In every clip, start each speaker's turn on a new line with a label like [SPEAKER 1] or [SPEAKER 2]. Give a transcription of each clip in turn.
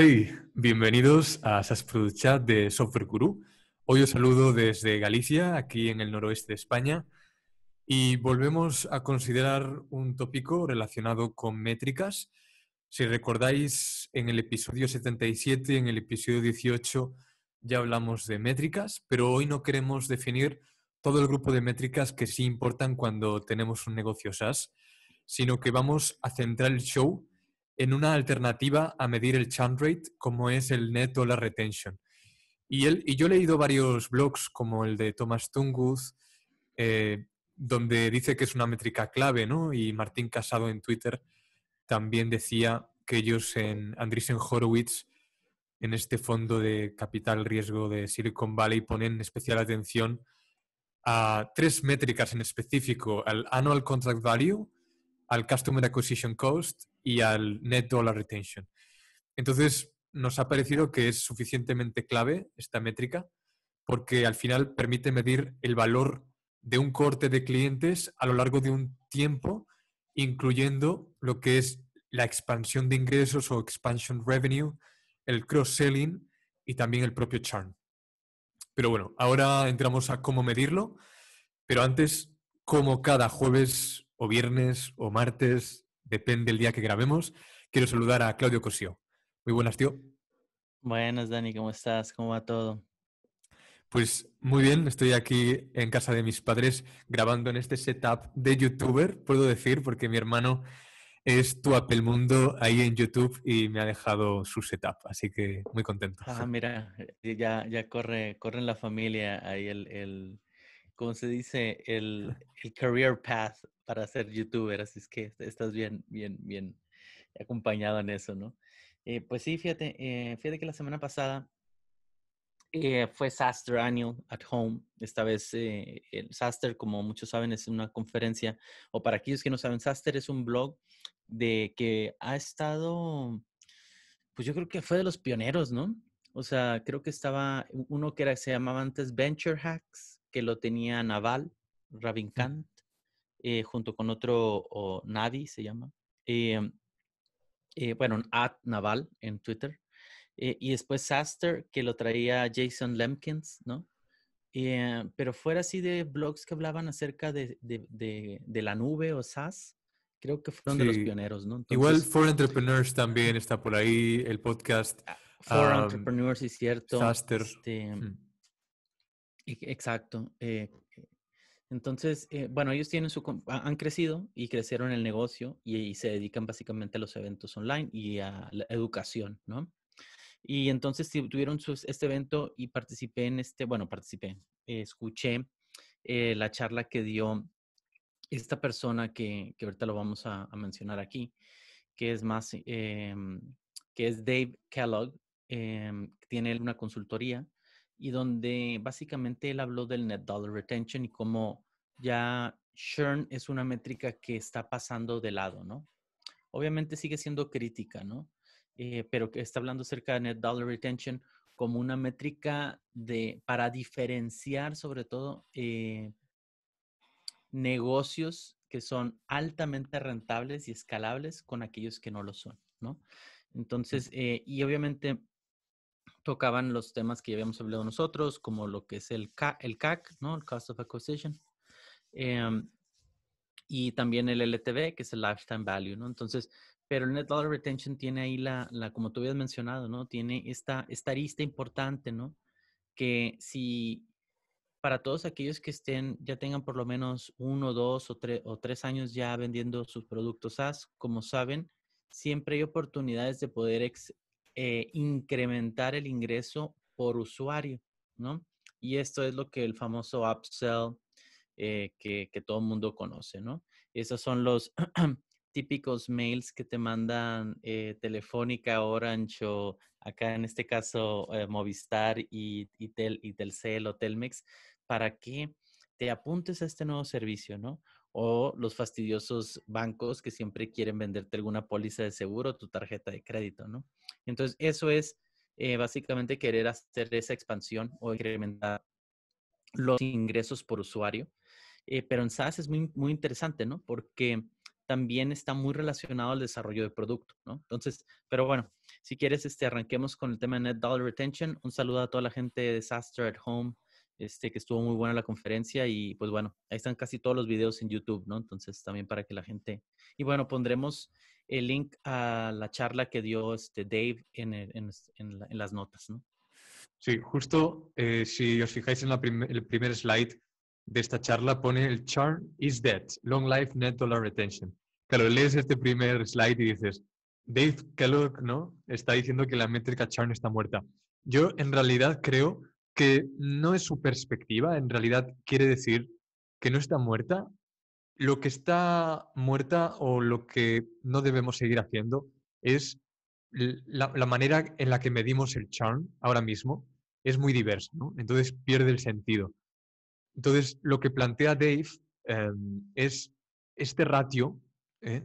[SPEAKER 1] Hey, bienvenidos a SAS Product Chat de Software Guru. Hoy os saludo desde Galicia, aquí en el noroeste de España, y volvemos a considerar un tópico relacionado con métricas. Si recordáis, en el episodio 77 y en el episodio 18 ya hablamos de métricas, pero hoy no queremos definir todo el grupo de métricas que sí importan cuando tenemos un negocio SAS, sino que vamos a centrar el show en una alternativa a medir el churn rate, como es el Net Dollar Retention. Y, él, y yo he leído varios blogs, como el de Thomas Tunguth, eh, donde dice que es una métrica clave, ¿no? Y Martín Casado en Twitter también decía que ellos en Andreessen Horowitz, en este fondo de capital riesgo de Silicon Valley, ponen especial atención a tres métricas en específico, al Annual Contract Value, al Customer Acquisition Cost y al Net Dollar Retention. Entonces, nos ha parecido que es suficientemente clave esta métrica porque al final permite medir el valor de un corte de clientes a lo largo de un tiempo, incluyendo lo que es la expansión de ingresos o expansion revenue, el cross-selling y también el propio churn. Pero bueno, ahora entramos a cómo medirlo, pero antes, como cada jueves o viernes o martes, depende del día que grabemos. Quiero saludar a Claudio Cosío. Muy buenas, tío. Buenas, Dani, ¿cómo
[SPEAKER 2] estás? ¿Cómo va todo?
[SPEAKER 1] Pues muy bien, estoy aquí en casa de mis padres grabando en este setup de youtuber, puedo decir, porque mi hermano es tu apelmundo ahí en YouTube y me ha dejado su setup, así que muy contento. Ah,
[SPEAKER 2] mira, eh, ya, ya corre, corre en la familia ahí el, el ¿cómo se dice? El, el career path para ser youtuber, así es que estás bien, bien, bien acompañado en eso, ¿no? Eh, pues sí, fíjate, eh, fíjate que la semana pasada eh, fue SASTER Annual at Home. Esta vez el SASTER, como muchos saben, es una conferencia, o para aquellos que no saben, SASTER es un blog de que ha estado, pues yo creo que fue de los pioneros, ¿no? O sea, creo que estaba uno que era, se llamaba antes Venture Hacks, que lo tenía Naval, Ravinkant, eh, junto con otro o Navi, se llama. Em, eh, bueno, at Naval en Twitter. Eh, y después Saster, que lo traía Jason Lemkins, ¿no? pero fuera así de blogs que hablaban acerca de, de, la nube o SaaS, creo que fueron de los pioneros, ¿no? Igual For
[SPEAKER 1] Entrepreneurs también está por ahí, el podcast. Ah, For Entrepreneurs, es cierto. Saster. Este, hmm.
[SPEAKER 2] Exacto. Entonces, eh, bueno, ellos tienen su, han crecido y crecieron el negocio y, se dedican básicamente a los eventos online y a la educación, ¿no? Y entonces tuvieron este evento y participé en este, bueno, participé, eh, escuché eh, la charla que dio esta persona que, que ahorita lo vamos a, a, mencionar aquí, que es más, em, que es Dave Kellogg, em, tiene una consultoría y donde básicamente él habló del net dollar retention y cómo ya churn es una métrica que está pasando de lado, ¿no? Obviamente sigue siendo crítica, ¿no? Eh, pero que está hablando acerca de net dollar retention como una métrica de, para diferenciar sobre todo eh, negocios que son altamente rentables y escalables con aquellos que no lo son, ¿no? Entonces, eh, y obviamente tocaban los temas que ya habíamos hablado nosotros, como lo que es el CAC, el CAC ¿no? El Cost of Acquisition. Em, y también el LTV, que es el Lifetime Value, ¿no? Entonces, pero el Net Dollar Retention tiene ahí la, como tú habías mencionado, ¿no? Tiene esta, esta arista importante, ¿no? Que si para todos aquellos que estén, ya tengan por lo menos uno, dos o, tres, o tres años ya vendiendo sus productos SaaS, como saben, siempre hay oportunidades de poder eh, incrementar el ingreso por usuario, ¿no? Y esto es lo que el famoso upsell eh, que, todo el mundo conoce, ¿no? Esos son los típicos mails que te mandan eh, Telefónica, Orange acá en este caso Movistar y, y Telcel o Telmex para que te apuntes a este nuevo servicio, ¿no? o los fastidiosos bancos que siempre quieren venderte alguna póliza de seguro, tu tarjeta de crédito, ¿no? Entonces, eso es eh, básicamente querer hacer esa expansión o incrementar los ingresos por usuario. Eh, pero en SaaS es muy, muy interesante, ¿no? Porque también está muy relacionado al desarrollo de producto, ¿no? Entonces, pero bueno, si quieres, este, arranquemos con el tema de Net Dollar Retention. Un saludo a toda la gente de Disaster at Home, este, que estuvo muy buena la conferencia y pues bueno, ahí están casi todos los videos en YouTube, ¿no? Entonces también para que la gente... Y bueno, pondremos el link a la charla que dio este Dave en, las notas,
[SPEAKER 1] ¿no? Sí, justo eh, si os fijáis en el primer slide de esta charla pone el charm is dead, long life net dollar retention. Claro, lees este primer slide y dices, Dave Kellogg, ¿no? Está diciendo que la métrica charm está muerta. Yo en realidad creo que no es su perspectiva, en realidad quiere decir que no está muerta. Lo que está muerta o lo que no debemos seguir haciendo es la, manera en la que medimos el charm ahora mismo es muy diverso, ¿no? entonces pierde el sentido. Entonces, lo que plantea Dave em, es este ratio ¿eh?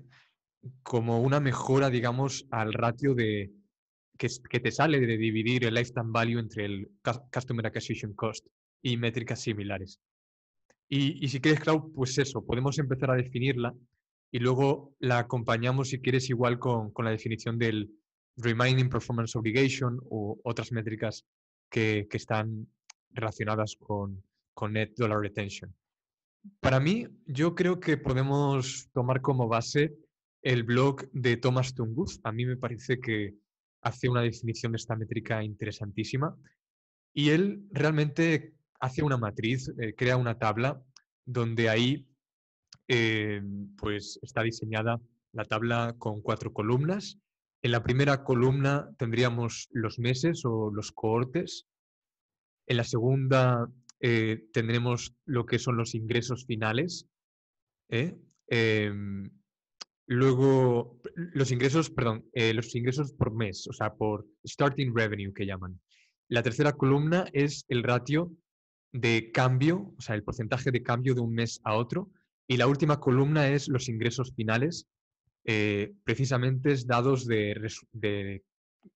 [SPEAKER 1] como una mejora, digamos, al ratio de, que, te sale de dividir el lifetime value entre el customer acquisition cost y métricas similares. Y, si quieres, Clau, pues eso, podemos empezar a definirla y luego la acompañamos, si quieres, igual con, con la definición del Remaining Performance Obligation u otras métricas que, que están relacionadas con, con Net Dollar Retention. Para mí, yo creo que podemos tomar como base el blog de Thomas Tungus. A mí me parece que, hace una definición de esta métrica interesantísima y él realmente hace una matriz, eh, crea una tabla donde ahí eh, pues está diseñada la tabla con cuatro columnas. En la primera columna tendríamos los meses o los cohortes. En la segunda eh, tendremos lo que son los ingresos finales. Em, Luego, los ingresos, perdón, eh, los ingresos por mes, o sea, por starting revenue que llaman. La tercera columna es el ratio de cambio, o sea, el porcentaje de cambio de un mes a otro. Y la última columna es los ingresos finales, eh, precisamente es dados de, de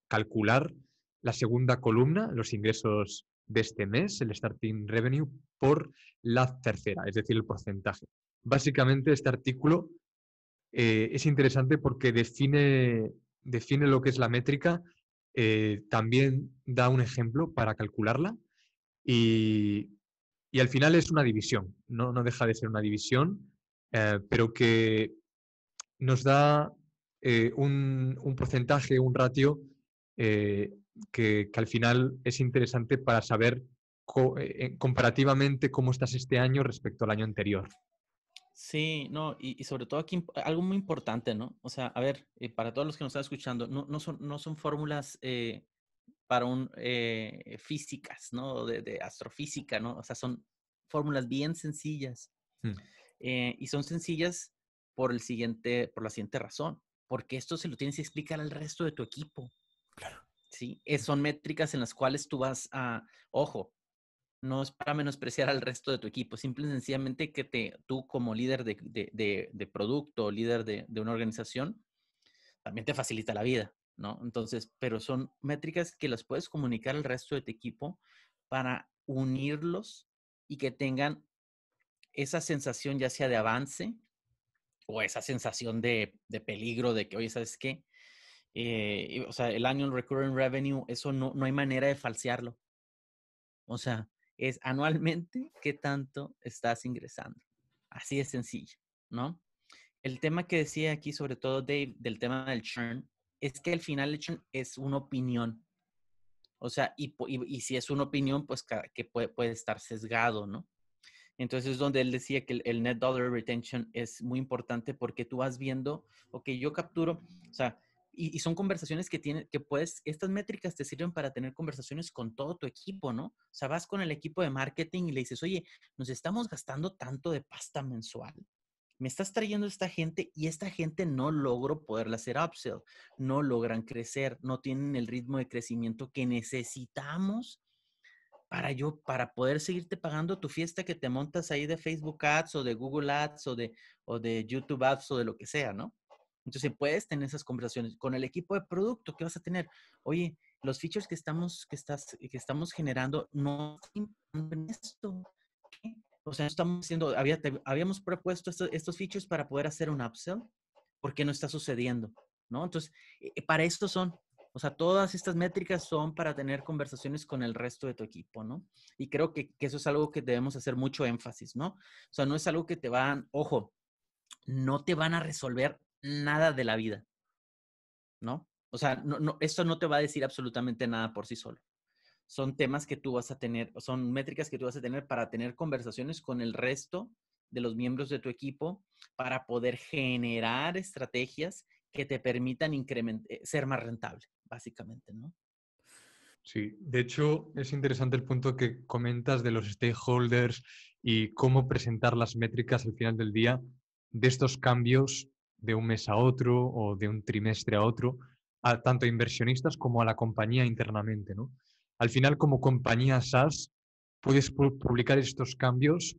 [SPEAKER 1] calcular la segunda columna, los ingresos de este mes, el starting revenue, por la tercera, es decir, el porcentaje. Básicamente este artículo eh, es interesante porque define, lo que es la métrica, eh, también da un ejemplo para calcularla y, al final es una división, no, deja de ser una división, eh, pero que nos da un, porcentaje, un ratio que, al final es interesante para saber comparativamente cómo estás este año respecto al año anterior.
[SPEAKER 2] Sí, no, y, sobre todo aquí algo muy importante, ¿no? O sea, a ver, eh, para todos los que nos están escuchando, no, no son, no son fórmulas eh, para un eh, físicas, ¿no? De, astrofísica, ¿no? O sea, son fórmulas bien sencillas. Hmm. y son sencillas por el siguiente, por la siguiente razón. Porque esto se lo tienes que explicar al resto de tu equipo. Claro. Sí, son métricas en las cuales tú vas a, ojo, no es para menospreciar al resto de tu equipo, simple y sencillamente que te, tú como líder de, producto líder de, una organización, también te facilita la vida, ¿no? Entonces, pero son métricas que las puedes comunicar al resto de tu equipo para unirlos y que tengan esa sensación ya sea de avance o esa sensación de, peligro de que, oye, ¿sabes qué? Eh, o sea, el annual recurring revenue, eso no, no hay manera de falsearlo. O sea, es anualmente qué tanto estás ingresando. Así de sencillo, ¿no? El tema que decía aquí, sobre todo Dave, del tema del churn, es que al final el churn es una opinión. O sea, y, si es una opinión, pues que puede, estar sesgado, ¿no? Entonces, es donde él decía que el, el net dollar retention es muy importante porque tú vas viendo, ok, yo capturo, o sea, y, son conversaciones que tienen, que puedes, estas métricas te sirven para tener conversaciones con todo tu equipo, ¿no? O sea, vas con el equipo de marketing y le dices, oye, nos estamos gastando tanto de pasta mensual. Me estás trayendo esta gente y esta gente no logro poderla hacer upsell, no logran crecer, no tienen el ritmo de crecimiento que necesitamos para yo, para poder seguirte pagando tu fiesta que te montas ahí de Facebook Ads o de Google Ads o de, o de YouTube Ads o de lo que sea, ¿no? Entonces puedes tener esas conversaciones con el equipo de producto que vas a tener. Oye, los features que estamos, que estás, que estamos generando no en esto. O sea, estamos haciendo, había, habíamos propuesto estos, estos features para poder hacer un upsell, porque no está sucediendo, ¿no? Entonces, eh, eh, para esto son, o sea, todas estas métricas son para tener conversaciones con el resto de tu equipo, ¿no? Y creo que, que eso es algo que debemos hacer mucho énfasis, ¿no? O sea, no es algo que te van, ojo, no te van a resolver nada de la vida, ¿no? O sea, no, no, esto no te va a decir absolutamente nada por sí solo. Son temas que tú vas a tener, son métricas que tú vas a tener para tener conversaciones con el resto de los miembros de tu equipo, para poder generar estrategias que te permitan eh, ser más rentable, básicamente, ¿no?
[SPEAKER 1] Sí, de hecho es interesante el punto que comentas de los stakeholders y cómo presentar las métricas al final del día de estos cambios de un mes a otro o de un trimestre a otro, a tanto a inversionistas como a la compañía internamente. ¿no? Al final, como compañía SaaS, puedes publicar estos cambios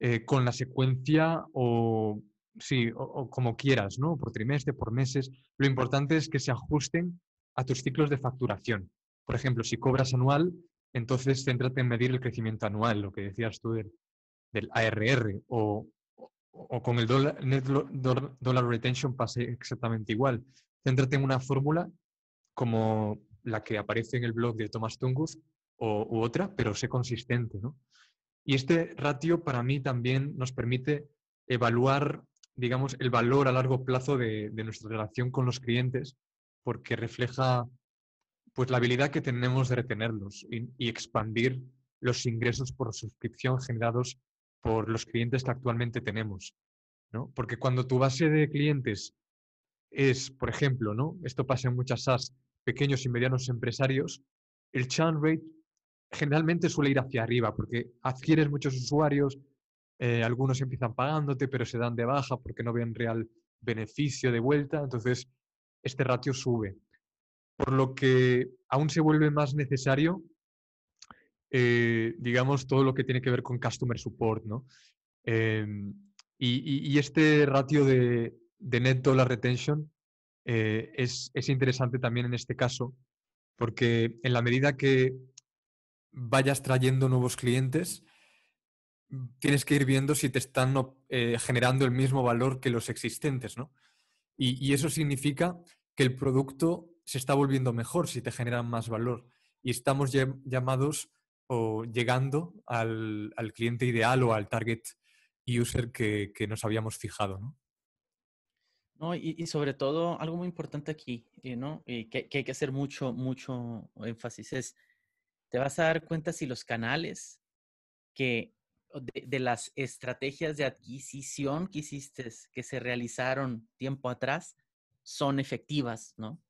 [SPEAKER 1] eh, con la secuencia o, sí, o, como quieras, ¿no? por trimestre, por meses. Lo importante es que se ajusten a tus ciclos de facturación. Por ejemplo, si cobras anual, entonces céntrate en medir el crecimiento anual, lo que decías tú del, del ARR, o o con el dollar, retention pase exactamente igual. Céntrate en una fórmula como la que aparece en el blog de Thomas Tunguth o, u otra, pero sé consistente. Y este ratio para mí también nos permite evaluar, digamos, el valor a largo plazo de, nuestra relación con los clientes, porque refleja pues, la habilidad que tenemos de retenerlos y expandir los ingresos por suscripción generados por los clientes que actualmente tenemos. ¿no? Porque cuando tu base de clientes es, por ejemplo, ¿no? esto pasa en muchas SaaS, pequeños y medianos empresarios, el churn rate generalmente suele ir hacia arriba porque adquieres muchos usuarios, eh, algunos empiezan pagándote pero se dan de baja porque no ven real beneficio de vuelta, entonces este ratio sube. Por lo que aún se vuelve más necesario eh, digamos, todo lo que tiene que ver con customer support, ¿no? Em, y, este ratio de, de net dollar retention eh, es, interesante también en este caso, porque en la medida que vayas trayendo nuevos clientes, tienes que ir viendo si te están eh, generando el mismo valor que los existentes, ¿no? Y, y eso significa que el producto se está volviendo mejor si te generan más valor. Y estamos llamados o llegando al, cliente ideal o al target user que, nos habíamos fijado, ¿no?
[SPEAKER 2] No, y, sobre todo, algo muy importante aquí, eh, ¿no? Eh, que, hay que hacer mucho, mucho énfasis es, te vas a dar cuenta si los canales que de, de las estrategias de adquisición que hiciste, que se realizaron tiempo atrás, son efectivas, ¿no?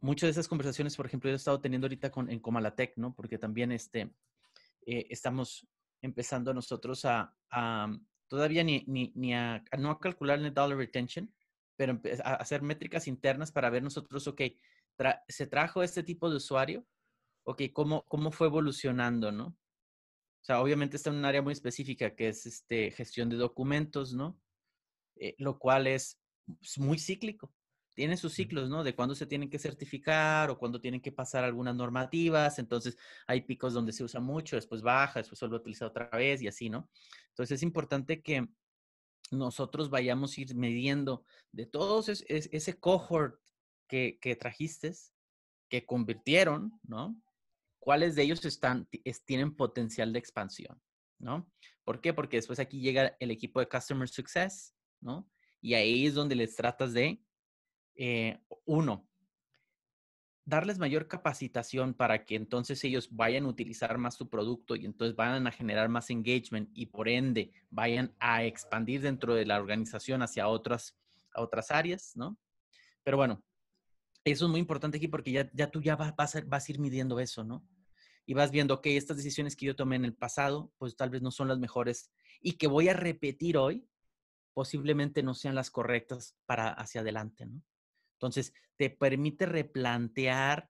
[SPEAKER 2] muchas de esas conversaciones, por ejemplo, yo he estado teniendo ahorita con, en Comalatec, ¿no? Porque también este, eh, estamos empezando nosotros a, mm, todavía ni, a, no a calcular el dollar retention, pero a hacer métricas internas para ver nosotros, ok, se trajo este tipo de usuario, ok, ¿cómo, cómo fue evolucionando, ¿no? O sea, obviamente está en un área muy específica que es este, gestión de documentos, ¿no? Eh, lo cual es pues, muy cíclico tiene sus ciclos, ¿no? De cuándo se tienen que certificar o cuándo tienen que pasar algunas normativas. Entonces, hay picos donde se usa mucho, después baja, después vuelve a utilizar otra vez y así, ¿no? Entonces, es importante que nosotros vayamos a ir midiendo de todos ese cohort que, trajiste, que convirtieron, ¿no? ¿Cuáles de ellos están, tienen potencial de expansión, ¿no? ¿Por qué? Porque después aquí llega el equipo de Customer Success, ¿no? Y ahí es donde les tratas de eh, uno, darles mayor capacitación para que entonces ellos vayan a utilizar más su producto y entonces vayan a generar más engagement y por ende vayan a expandir dentro de la organización hacia otras, otras áreas, ¿no? Pero bueno, eso es muy importante aquí porque ya, ya tú ya vas, vas, a, ir midiendo eso, ¿no? Y vas viendo, que estas decisiones que yo tomé en el pasado, pues tal vez no son las mejores y que voy a repetir hoy, posiblemente no sean las correctas para hacia adelante, ¿no? Entonces, te permite replantear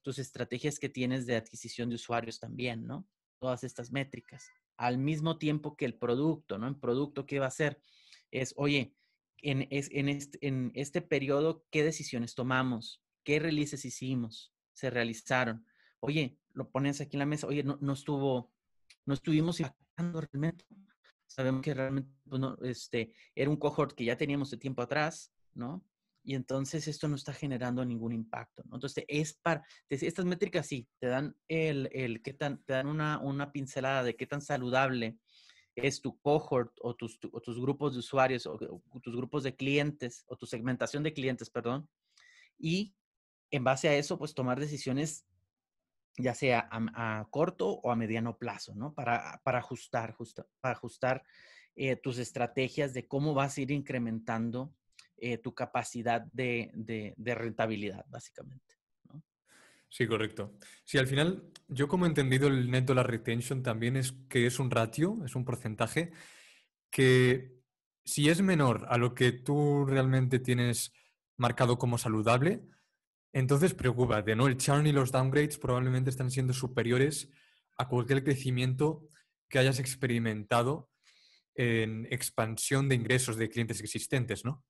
[SPEAKER 2] tus estrategias que tienes de adquisición de usuarios también, ¿no? Todas estas métricas. Al mismo tiempo que el producto, ¿no? El producto, ¿qué va a hacer? Es, oye, en, en, este, en este periodo, ¿qué decisiones tomamos? ¿Qué releases hicimos? ¿Se realizaron? Oye, lo pones aquí en la mesa, oye, no, no estuvo, no estuvimos impactando realmente. Sabemos que realmente, pues, este, era un cohort que ya teníamos de tiempo atrás, ¿no? y entonces esto no está generando ningún impacto. ¿no? Entonces, es para, estas métricas sí, te dan, el, el tan, te dan una, una, pincelada de qué tan saludable es tu cohort o tus, tus grupos de usuarios o, tus grupos de clientes o tu segmentación de clientes, perdón. Y en base a eso, pues tomar decisiones ya sea a, corto o a mediano plazo, ¿no? Para, para ajustar, ajustar eh, tus estrategias de cómo vas a ir incrementando eh, tu capacidad de, rentabilidad, básicamente.
[SPEAKER 1] Sí, correcto. Sí, al final, yo como he entendido el net dollar retention también es que es un ratio, es un porcentaje que si es menor a lo que tú realmente tienes marcado como saludable, entonces preocupa. De ¿no? El churn y los downgrades probablemente están siendo superiores a cualquier crecimiento que hayas experimentado en expansión de ingresos de clientes existentes, ¿no?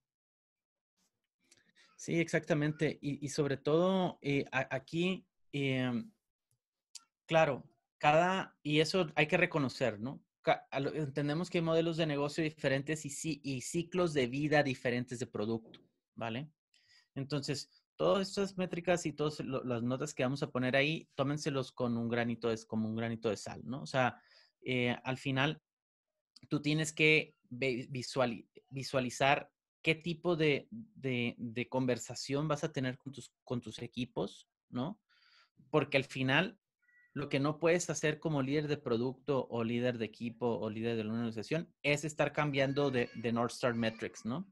[SPEAKER 2] Sí, exactamente. Y, sobre todo eh, aquí, em, claro, cada, y eso hay que reconocer, ¿no? Entendemos que hay modelos de negocio diferentes y, y ciclos de vida diferentes de producto, ¿vale? Entonces, todas estas métricas y todas las notas que vamos a poner ahí, tómenselos con un granito de, como un granito de sal, ¿no? O sea, eh, al final, tú tienes que visualizar qué tipo de, de, conversación vas a tener con tus, con tus equipos, ¿no? Porque al final, lo que no puedes hacer como líder de producto o líder de equipo o líder de la organización es estar cambiando de, North Star Metrics, ¿no?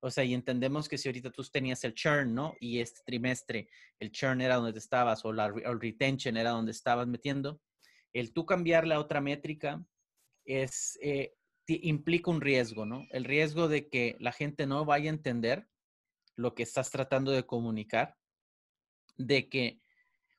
[SPEAKER 2] O sea, y entendemos que si ahorita tú tenías el churn, ¿no? Y este trimestre el churn era donde estabas o la el retention era donde estabas metiendo, el tú cambiar la otra métrica es, eh, implica un riesgo, ¿no? El riesgo de que la gente no vaya a entender lo que estás tratando de comunicar, de que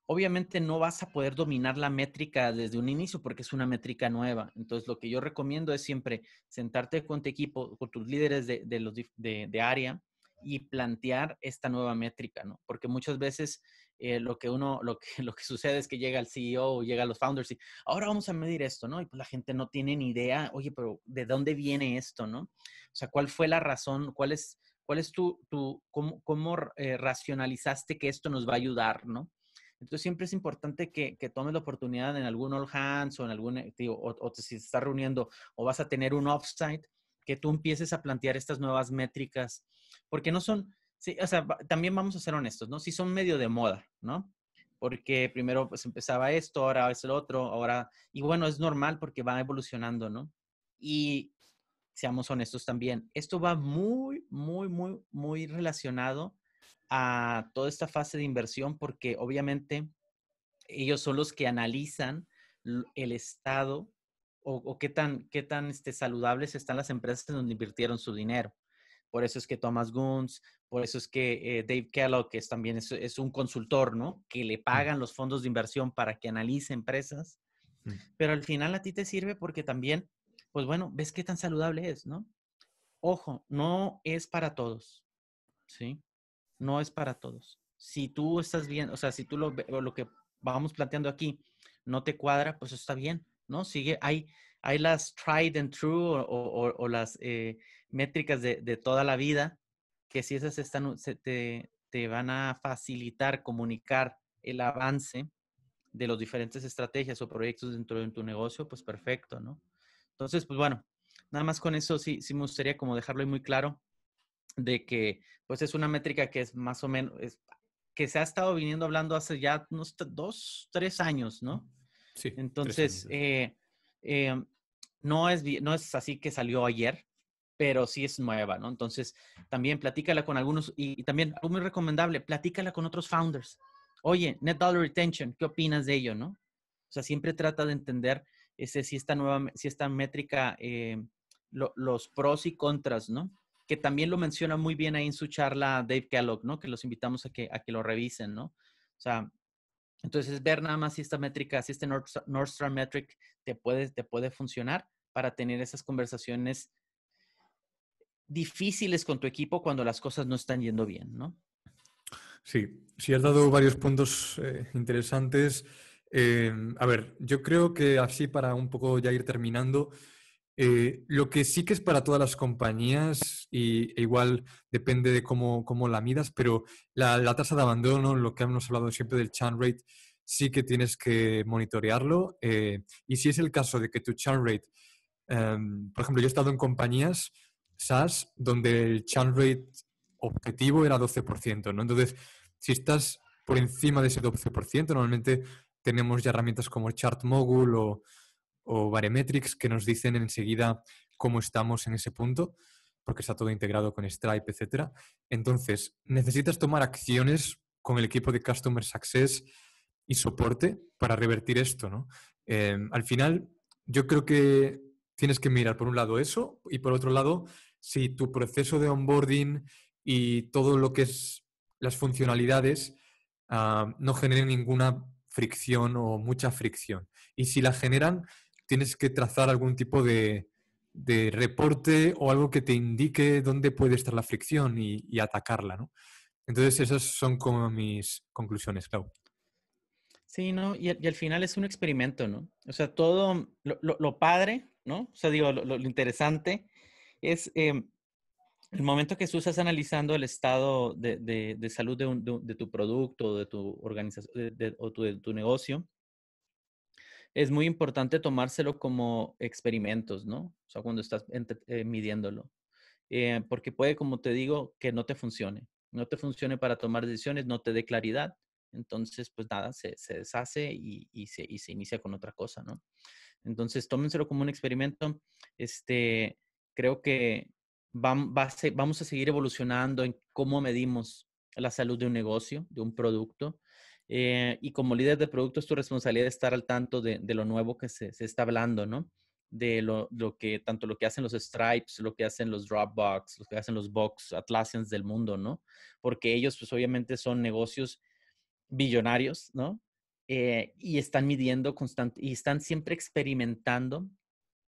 [SPEAKER 2] obviamente no vas a poder dominar la métrica desde un inicio porque es una métrica nueva. Entonces, lo que yo recomiendo es siempre sentarte con tu equipo, con tus líderes de, los, de, área y plantear esta nueva métrica, ¿no? Porque muchas veces eh, lo que uno, lo que, lo que sucede es que llega el CEO, llega los founders y ahora vamos a medir esto, ¿no? Y pues, la gente no tiene ni idea, oye, pero ¿de dónde viene esto, no? O sea, ¿cuál fue la razón? ¿Cuál es, cuál es tu, tu cómo, eh, racionalizaste que esto nos va a ayudar, no? Entonces siempre es importante que, que tomes la oportunidad en algún all hands o en algún, eh, o, si te estás reuniendo o vas a tener un offsite, que tú empieces a plantear estas nuevas métricas, porque no son, sí, o sea, también vamos a ser honestos, ¿no? Si son medio de moda, ¿no? Porque primero pues empezaba esto, ahora es el otro, ahora, y bueno, es normal porque va evolucionando, ¿no? Y seamos honestos también, esto va muy, muy, muy, muy relacionado a toda esta fase de inversión porque obviamente ellos son los que analizan el estado o, qué tan, qué tan este, saludables están las empresas en donde invirtieron su dinero por eso es que Thomas Guns, por eso es que eh, Dave Kellogg, que es también es, un consultor, ¿no? Que le mm. pagan los fondos de inversión para que analice empresas, mm. pero al final a ti te sirve porque también, pues bueno, ves qué tan saludable es, ¿no? Ojo, no es para todos, ¿sí? No es para todos. Si tú estás bien, o sea, si tú lo, lo que vamos planteando aquí no te cuadra, pues está bien, ¿no? Sigue, hay, hay las tried and true o, las... Eh, métricas de, de toda la vida, que si esas están, se te, te van a facilitar comunicar el avance de las diferentes estrategias o proyectos dentro de tu negocio, pues perfecto, ¿no? Entonces, pues bueno, nada más con eso sí, sí me gustaría como dejarlo ahí muy claro de que pues es una métrica que es más o menos, es, que se ha estado viniendo hablando hace ya unos dos, tres años, ¿no? Sí. Entonces, eh, em, no, es, no es así que salió ayer, pero sí es nueva, ¿no? Entonces, también platícala con algunos y, también algo muy recomendable, platícala con otros founders. Oye, Net Dollar Retention, ¿qué opinas de ello, no? O sea, siempre trata de entender ese, si esta nueva, si esta métrica, eh, los pros y contras, ¿no? Que también lo menciona muy bien ahí en su charla Dave Kellogg, ¿no? Que los invitamos a que, a que lo revisen, ¿no? O sea, entonces ver nada más si esta métrica, si este North, Metric te te puede funcionar para tener esas conversaciones difíciles con tu equipo cuando las cosas no están yendo bien, ¿no?
[SPEAKER 1] Sí, sí, has dado varios puntos eh, interesantes. Eh, a ver, yo creo que así para un poco ya ir terminando, eh, lo que sí que es para todas las compañías, y e igual depende de cómo, la midas, pero la, tasa de abandono, lo que hemos hablado siempre del churn rate, sí que tienes que monitorearlo. y si es el caso de que tu churn rate, em, por ejemplo, yo he estado en compañías SaaS donde el churn rate objetivo era 12%, ¿no? Entonces, si estás por encima de ese 12%, normalmente tenemos ya herramientas como Chartmogul o, o Baremetrics que nos dicen enseguida cómo estamos en ese punto, porque está todo integrado con Stripe, etc. Entonces, necesitas tomar acciones con el equipo de Customer Success y soporte para revertir esto, ¿no? Eh, al final, yo creo que tienes que mirar por un lado eso y por otro lado si tu proceso de onboarding y todo lo que es las funcionalidades ah, no generen ninguna fricción o mucha fricción. Y si la generan, tienes que trazar algún tipo de, reporte o algo que te indique dónde puede estar la fricción y, atacarla, ¿no? Entonces esas son como mis conclusiones, Clau.
[SPEAKER 2] Sí, ¿no? Y, al final es un experimento, ¿no? O sea, todo lo, padre, ¿no? O sea, digo, lo interesante es em, el momento que tú estás analizando el estado de, salud de, tu producto de tu organización o de tu negocio. Es muy importante tomárselo como experimentos, ¿no? O sea, cuando estás eh, midiéndolo. Eh, porque puede, como te digo, que no te funcione. No te funcione para tomar decisiones, no te dé claridad. Entonces, pues nada, se, deshace y, se, se, inicia con otra cosa, ¿no? Entonces, tómenselo como un experimento. Este, creo que vamos a seguir evolucionando en cómo medimos la salud de un negocio, de un producto. Eh, y como líder de producto es tu responsabilidad estar al tanto de, lo nuevo que se, está hablando, ¿no? De lo, que, tanto lo que hacen los Stripes, lo que hacen los Dropbox, lo que hacen los Box, Atlassians del mundo, ¿no? Porque ellos, pues obviamente son negocios billonarios, ¿no? Eh, y están midiendo constante y están siempre experimentando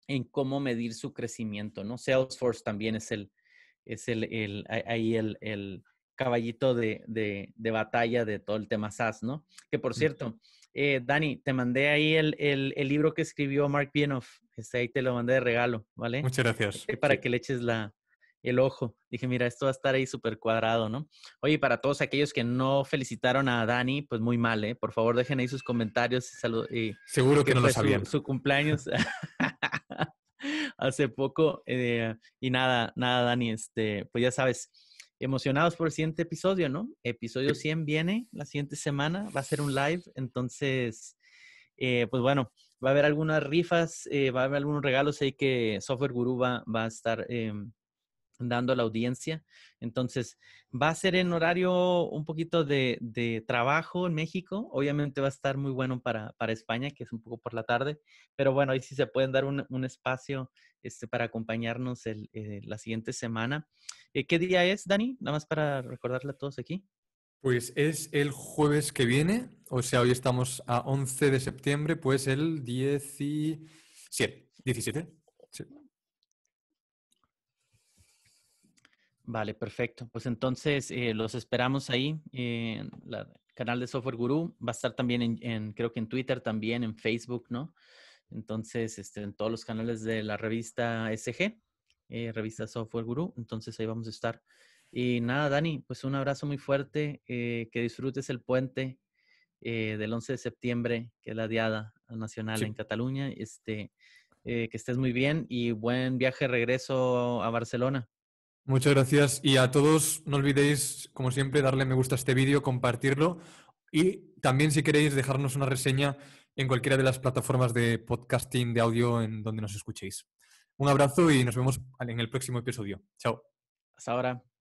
[SPEAKER 2] en cómo medir su crecimiento, ¿no? Salesforce también es el, es el, ahí el, el caballito de, de, batalla de todo el tema SaaS, ¿no? Que por cierto, eh, Dani, te mandé ahí el, el, libro que escribió Mark Bienoff, este, ahí te lo mandé de regalo, ¿vale? Muchas gracias. Este, para que le eches la, el ojo. Dije, mira, esto va a estar ahí súper cuadrado, ¿no? Oye, para todos aquellos que no felicitaron a Dani, pues muy mal, ¿eh? Por favor, dejen ahí sus comentarios. Y Seguro que, no lo sabían. su cumpleaños. hace poco. Eh, y nada, nada, Dani, este, pues ya sabes, emocionados por el siguiente episodio, ¿no? Episodio 100 viene la siguiente semana, va a ser un live, entonces, eh, pues bueno, va a haber algunas rifas, eh, va a haber algunos regalos ahí que Software Guru va, va a estar em, dando la audiencia. Entonces, va a ser en horario un poquito de, trabajo en México. Obviamente va a estar muy bueno para, España, que es un poco por la tarde. Pero bueno, ahí sí se pueden dar un, espacio este, para acompañarnos eh, la siguiente semana. Eh, ¿Qué día es, Dani?
[SPEAKER 1] Nada más para recordarle a todos aquí. Pues es el jueves que viene, o sea, hoy estamos a 11 de septiembre, pues el 17. ¿17?
[SPEAKER 2] Vale, perfecto. Pues entonces eh, los esperamos ahí. en el canal de Software Guru va a estar también en, creo que en Twitter, también en Facebook, ¿no? Entonces, este, en todos los canales de la revista SG, eh, revista Software Guru. Entonces ahí vamos a estar. Y nada, Dani, pues un abrazo muy fuerte. Eh, que disfrutes el puente del 11 de septiembre, que es la Diada Nacional en Cataluña. Este,
[SPEAKER 1] que estés muy bien y buen viaje regreso a Barcelona. Muchas gracias y a todos no olvidéis, como siempre, darle me gusta a este vídeo, compartirlo y también si queréis dejarnos una reseña en cualquiera de las plataformas de podcasting de audio en donde nos escuchéis. Un abrazo y nos vemos en el próximo episodio. Chao. Hasta ahora.